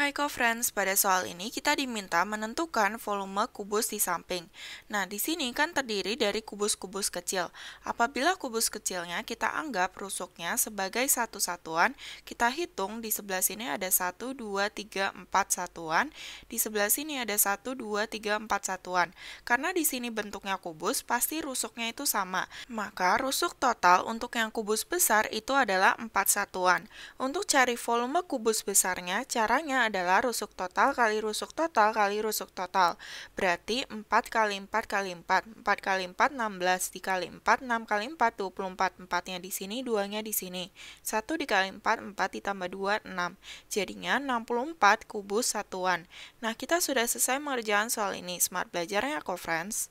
Hai friends, pada soal ini kita diminta menentukan volume kubus di samping. Nah, di sini kan terdiri dari kubus-kubus kecil. Apabila kubus kecilnya kita anggap rusuknya sebagai satu satuan, kita hitung di sebelah sini ada 1, 2, 3, 4 satuan, di sebelah sini ada 1, 2, 3, 4 satuan. Karena di sini bentuknya kubus, pasti rusuknya itu sama. Maka rusuk total untuk yang kubus besar itu adalah 4 satuan. Untuk cari volume kubus besarnya, caranya adalah rusuk total kali rusuk total kali rusuk total. Berarti 4 kali 4 kali 4. 4 kali 4 16 dikali 4 6 kali 4 24. 4-nya di sini, 2-nya di sini. 1 dikali 4 4 ditambah 2 6. Jadinya 64 kubus satuan. Nah, kita sudah selesai mengerjakan soal ini. Smart belajarnya co friends.